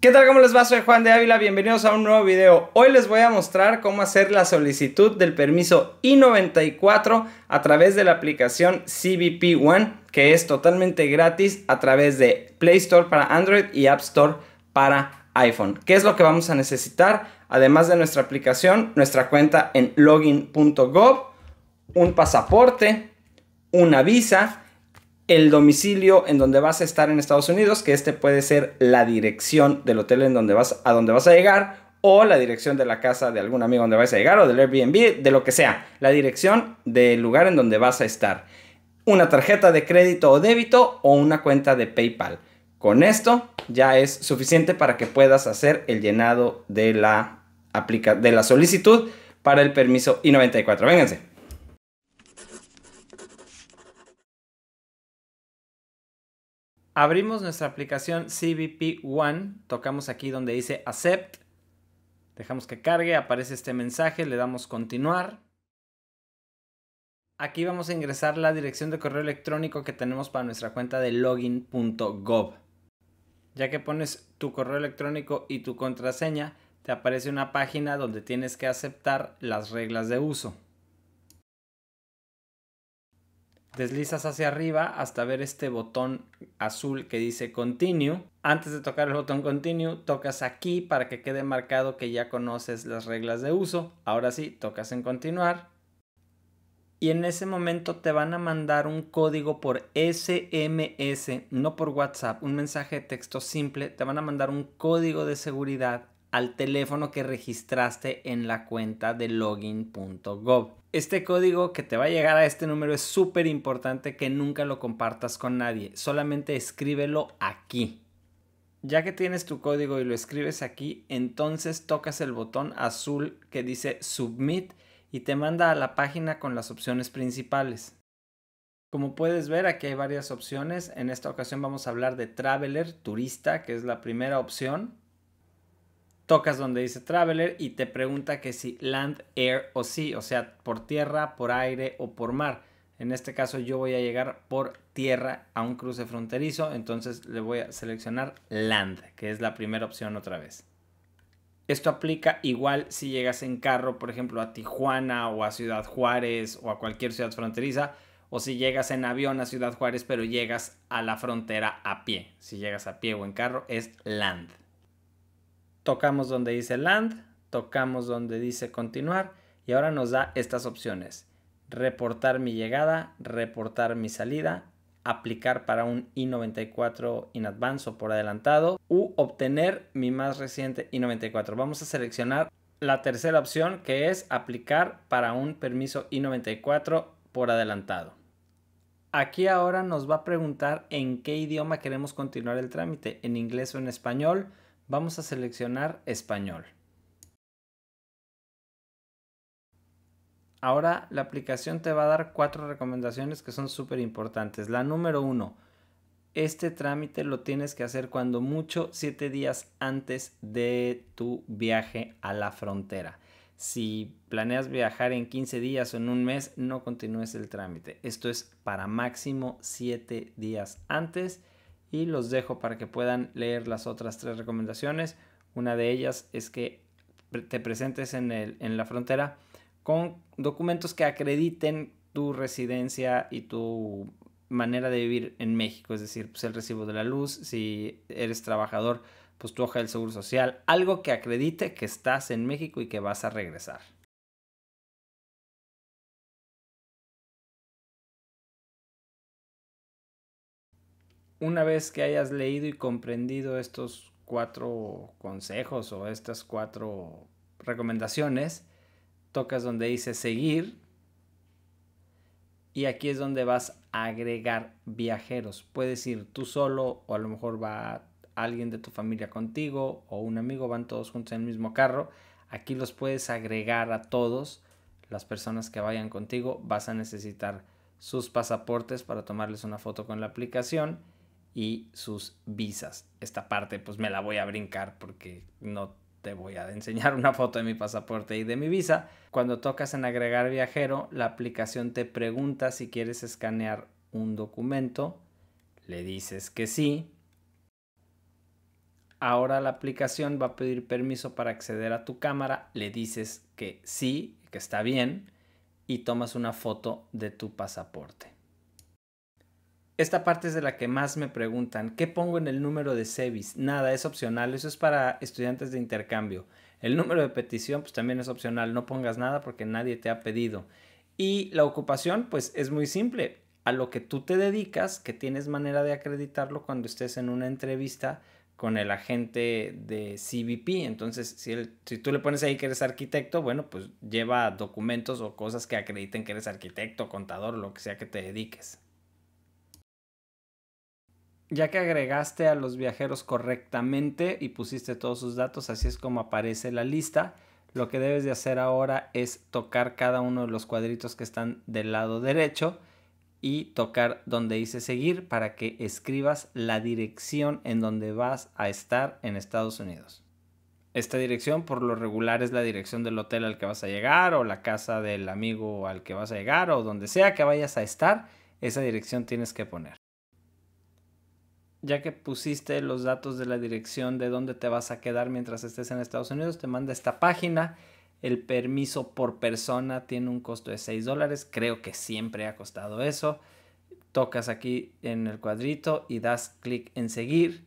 ¿Qué tal? ¿Cómo les va? Soy Juan de Ávila, bienvenidos a un nuevo video. Hoy les voy a mostrar cómo hacer la solicitud del permiso I-94 a través de la aplicación CBP One, que es totalmente gratis a través de Play Store para Android y App Store para iPhone. ¿Qué es lo que vamos a necesitar? Además de nuestra aplicación, nuestra cuenta en login.gov, un pasaporte, una visa el domicilio en donde vas a estar en Estados Unidos, que este puede ser la dirección del hotel en donde vas, a donde vas a llegar, o la dirección de la casa de algún amigo donde vas a llegar, o del Airbnb, de lo que sea, la dirección del lugar en donde vas a estar, una tarjeta de crédito o débito o una cuenta de PayPal. Con esto ya es suficiente para que puedas hacer el llenado de la, de la solicitud para el permiso I-94. Vénganse. Abrimos nuestra aplicación CBP One, tocamos aquí donde dice Accept, dejamos que cargue, aparece este mensaje, le damos Continuar. Aquí vamos a ingresar la dirección de correo electrónico que tenemos para nuestra cuenta de login.gov. Ya que pones tu correo electrónico y tu contraseña, te aparece una página donde tienes que aceptar las reglas de uso. Deslizas hacia arriba hasta ver este botón azul que dice Continue. Antes de tocar el botón Continue, tocas aquí para que quede marcado que ya conoces las reglas de uso. Ahora sí, tocas en Continuar. Y en ese momento te van a mandar un código por SMS, no por WhatsApp, un mensaje de texto simple. Te van a mandar un código de seguridad al teléfono que registraste en la cuenta de login.gov. Este código que te va a llegar a este número es súper importante que nunca lo compartas con nadie, solamente escríbelo aquí. Ya que tienes tu código y lo escribes aquí, entonces tocas el botón azul que dice Submit y te manda a la página con las opciones principales. Como puedes ver, aquí hay varias opciones. En esta ocasión vamos a hablar de Traveler, turista, que es la primera opción tocas donde dice Traveler y te pregunta que si land, air o sea, o sea, por tierra, por aire o por mar. En este caso yo voy a llegar por tierra a un cruce fronterizo, entonces le voy a seleccionar land, que es la primera opción otra vez. Esto aplica igual si llegas en carro, por ejemplo, a Tijuana o a Ciudad Juárez o a cualquier ciudad fronteriza, o si llegas en avión a Ciudad Juárez pero llegas a la frontera a pie. Si llegas a pie o en carro es land tocamos donde dice land, tocamos donde dice continuar y ahora nos da estas opciones. Reportar mi llegada, reportar mi salida, aplicar para un I94 in advance o por adelantado u obtener mi más reciente I94. Vamos a seleccionar la tercera opción que es aplicar para un permiso I94 por adelantado. Aquí ahora nos va a preguntar en qué idioma queremos continuar el trámite, en inglés o en español. Vamos a seleccionar español. Ahora la aplicación te va a dar cuatro recomendaciones que son súper importantes. La número uno, este trámite lo tienes que hacer cuando mucho siete días antes de tu viaje a la frontera. Si planeas viajar en 15 días o en un mes, no continúes el trámite. Esto es para máximo siete días antes y los dejo para que puedan leer las otras tres recomendaciones. Una de ellas es que te presentes en, el, en la frontera con documentos que acrediten tu residencia y tu manera de vivir en México, es decir, pues, el recibo de la luz, si eres trabajador, pues tu hoja del seguro social, algo que acredite que estás en México y que vas a regresar. una vez que hayas leído y comprendido estos cuatro consejos o estas cuatro recomendaciones, tocas donde dice seguir y aquí es donde vas a agregar viajeros. Puedes ir tú solo o a lo mejor va alguien de tu familia contigo o un amigo, van todos juntos en el mismo carro. Aquí los puedes agregar a todos, las personas que vayan contigo. Vas a necesitar sus pasaportes para tomarles una foto con la aplicación y sus visas. Esta parte pues me la voy a brincar porque no te voy a enseñar una foto de mi pasaporte y de mi visa. Cuando tocas en agregar viajero, la aplicación te pregunta si quieres escanear un documento. Le dices que sí. Ahora la aplicación va a pedir permiso para acceder a tu cámara. Le dices que sí, que está bien. Y tomas una foto de tu pasaporte esta parte es de la que más me preguntan, ¿qué pongo en el número de SEBIS? Nada, es opcional, eso es para estudiantes de intercambio. El número de petición, pues también es opcional, no pongas nada porque nadie te ha pedido. Y la ocupación, pues es muy simple, a lo que tú te dedicas, que tienes manera de acreditarlo cuando estés en una entrevista con el agente de CBP. Entonces, si, si tú le pones ahí que eres arquitecto, bueno, pues lleva documentos o cosas que acrediten que eres arquitecto, contador, lo que sea que te dediques. Ya que agregaste a los viajeros correctamente y pusiste todos sus datos, así es como aparece la lista. Lo que debes de hacer ahora es tocar cada uno de los cuadritos que están del lado derecho y tocar donde dice seguir para que escribas la dirección en donde vas a estar en Estados Unidos. Esta dirección por lo regular es la dirección del hotel al que vas a llegar o la casa del amigo al que vas a llegar o donde sea que vayas a estar, esa dirección tienes que poner ya que pusiste los datos de la dirección de dónde te vas a quedar mientras estés en Estados Unidos, te manda esta página. El permiso por persona tiene un costo de 6 dólares. Creo que siempre ha costado eso. Tocas aquí en el cuadrito y das clic en seguir.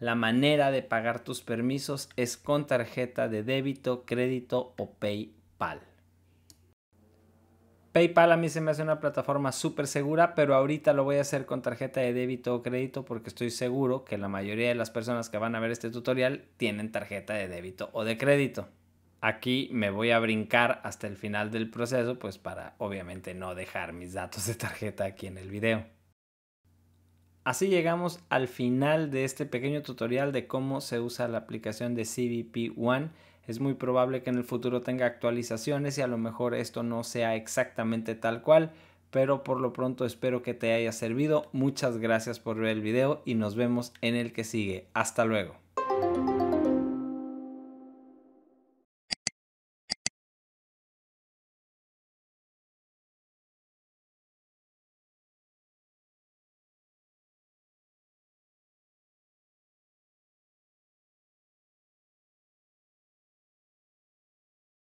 La manera de pagar tus permisos es con tarjeta de débito, crédito o PayPal. PayPal a mí se me hace una plataforma súper segura, pero ahorita lo voy a hacer con tarjeta de débito o crédito porque estoy seguro que la mayoría de las personas que van a ver este tutorial tienen tarjeta de débito o de crédito. Aquí me voy a brincar hasta el final del proceso, pues para obviamente no dejar mis datos de tarjeta aquí en el video. Así llegamos al final de este pequeño tutorial de cómo se usa la aplicación de CBP One es muy probable que en el futuro tenga actualizaciones y a lo mejor esto no sea exactamente tal cual, pero por lo pronto espero que te haya servido. Muchas gracias por ver el video y nos vemos en el que sigue. Hasta luego.